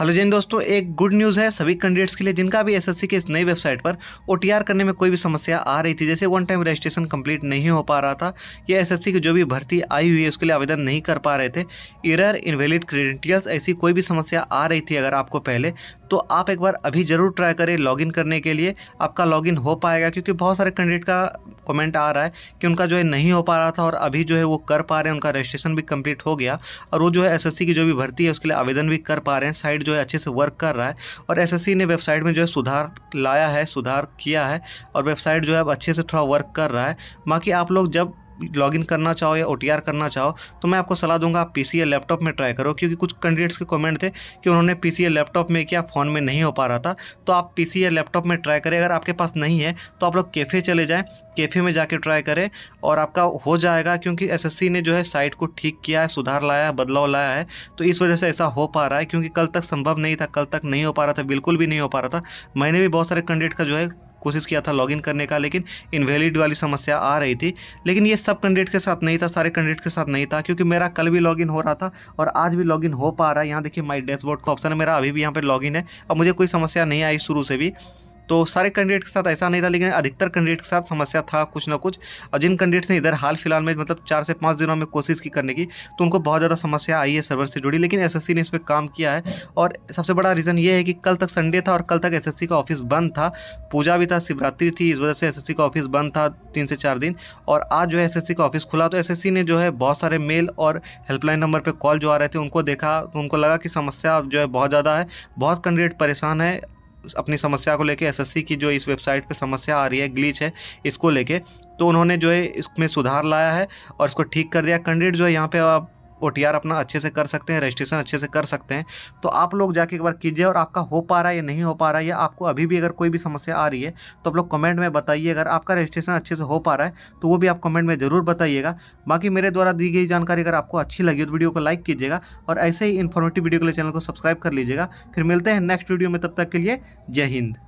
hello Jain दोस्तों एक good news है सभी कैंडिडेट्स के लिए जिनका भी एसएससी के इस नई वेबसाइट पर ओटीआर करने में कोई भी समस्या आ रही थी जैसे वन टाइम रजिस्ट्रेशन कंप्लीट नहीं हो पा रहा था या एसएससी की जो भी भर्ती आई हुई है उसके लिए आवेदन नहीं कर पा रहे थे इरर इनवैलिड क्रेडेंटियल्स ऐसी कोई भी समस्या आ रही थी अगर आपको पहले तो आप एक बार अभी ज़रूर ट्राई करें लॉगिन करने के लिए आपका लॉगिन हो पाएगा क्योंकि बहुत सारे कैंडिडेट का कमेंट आ रहा है कि उनका जो है नहीं हो पा रहा था और अभी जो है वो कर पा रहे हैं उनका रजिस्ट्रेशन भी कंप्लीट हो गया और वो जो है एसएससी की जो भी भर्ती है उसके लिए आवेदन भी कर पा रहे हैं साइट जो है अच्छे से वर्क कर रहा है और एस ने वेबसाइट में जो है सुधार लाया है सुधार किया है और वेबसाइट जो है अब अच्छे से थोड़ा वर्क कर रहा है बाकी आप लोग जब लॉगिन करना चाहो या ओ करना चाहो तो मैं आपको सलाह दूंगा आप पी लैपटॉप में ट्राई करो क्योंकि कुछ कैंडिडेट्स के कमेंट थे कि उन्होंने पी लैपटॉप में किया फ़ोन में नहीं हो पा रहा था तो आप पी लैपटॉप में ट्राई करें अगर आपके पास नहीं है तो आप लोग कैफ़े चले जाएँ कैफ़े में जाके ट्राई करें और आपका हो जाएगा क्योंकि एस ने जो है साइट को ठीक किया है सुधार लाया है बदलाव लाया है तो इस वजह से ऐसा हो पा रहा है क्योंकि कल तक संभव नहीं था कल तक नहीं हो पा रहा था बिल्कुल भी नहीं हो पा रहा था मैंने भी बहुत सारे कैंडिडेट का जो है कोशिश किया था लॉगिन करने का लेकिन इनवैलिड वाली समस्या आ रही थी लेकिन ये सब कैंडिडेट के साथ नहीं था सारे कैंडिडेट के साथ नहीं था क्योंकि मेरा कल भी लॉगिन हो रहा था और आज भी लॉगिन हो पा रहा है यहाँ देखिए माई डैशबोर्ड का ऑप्शन है मेरा अभी भी यहाँ पर लॉगिन है अब मुझे कोई समस्या नहीं आई शुरू से भी तो सारे कैंडिडेट के साथ ऐसा नहीं था लेकिन अधिकतर कैंडिडेट के साथ समस्या था कुछ ना कुछ और जिन कैंडिडेट्स ने इधर हाल फिलहाल में मतलब चार से पाँच दिनों में कोशिश की करने की तो उनको बहुत ज़्यादा समस्या आई है सर्वर से जुड़ी लेकिन एस ने इस पर काम किया है और सबसे बड़ा रीज़न ये है कि कल तक संडे था और कल तक एस का ऑफिस बंद था पूजा भी था शिवरात्रि थी इस वजह से एस का ऑफिस बंद था तीन से चार दिन और आज जो है एस का ऑफिस खुला तो एस ने जो है बहुत सारे मेल और हेल्पलाइन नंबर पर कॉल जो आ रहे थे उनको देखा तो उनको लगा कि समस्या जो है बहुत ज़्यादा है बहुत कैंडिडेट परेशान है अपनी समस्या को लेके एसएससी की जो इस वेबसाइट पे समस्या आ रही है ग्लीच है इसको लेके तो उन्होंने जो है इसमें सुधार लाया है और इसको ठीक कर दिया कैंडिडेट जो है यहाँ पे आप ओ अपना अच्छे से कर सकते हैं रजिस्ट्रेशन अच्छे से कर सकते हैं तो आप लोग जाके एक बार कीजिए और आपका हो पा रहा है या नहीं हो पा रहा है या आपको अभी भी अगर कोई भी समस्या आ रही है तो आप लोग कमेंट में बताइए अगर आपका रजिस्ट्रेशन अच्छे से हो पा रहा है तो वो भी आप कमेंट में ज़रूर बताइएगा बाकी मेरे द्वारा दी गई जानकारी अगर आपको अच्छी लगी तो वीडियो को लाइक कीजिएगा और ऐसे ही इन्फॉर्मेटिव वीडियो के लिए चैनल को सब्सक्राइब कर लीजिएगा फिर मिलते हैं नेक्स्ट वीडियो में तब तक के लिए जय हिंद